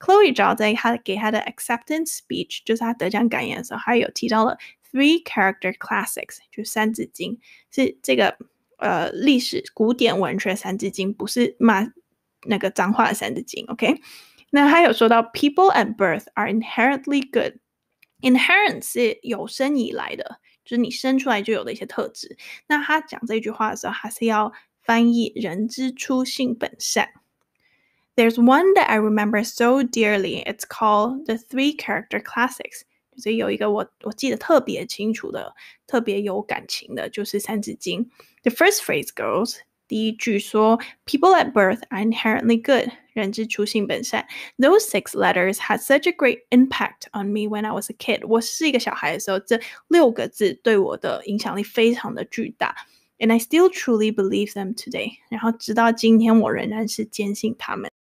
Chloe 要在他给他的 acceptance speech，就是他得奖感言的时候，他有提到了 three character classics，就《三字经》，是这个呃历史古典文学《三字经》，不是骂那个脏话《三字经》。OK，那他有说到 people and birth are inherently good，inherent 是有生以来的，就是你生出来就有的一些特质。那他讲这句话的时候，还是要翻译“人之初，性本善”。There's one that I remember so dearly. It's called the Three Character Classics. 所以有一个我我记得特别清楚的、特别有感情的，就是《三字经》。The first phrase goes: goes，第一句说，People at birth are inherently good，人之初性本善。Those six letters had such a great impact on me when I was a kid。我是一个小孩的时候，这六个字对我的影响力非常的巨大。And I still truly believe them today。然后直到今天，我仍然是坚信他们。